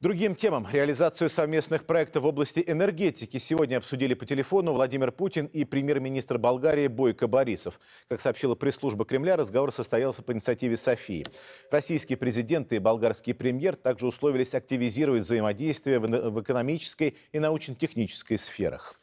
Другим темам. Реализацию совместных проектов в области энергетики сегодня обсудили по телефону Владимир Путин и премьер-министр Болгарии Бойко Борисов. Как сообщила пресс-служба Кремля, разговор состоялся по инициативе Софии. Российские президенты и болгарский премьер также условились активизировать взаимодействие в экономической и научно-технической сферах.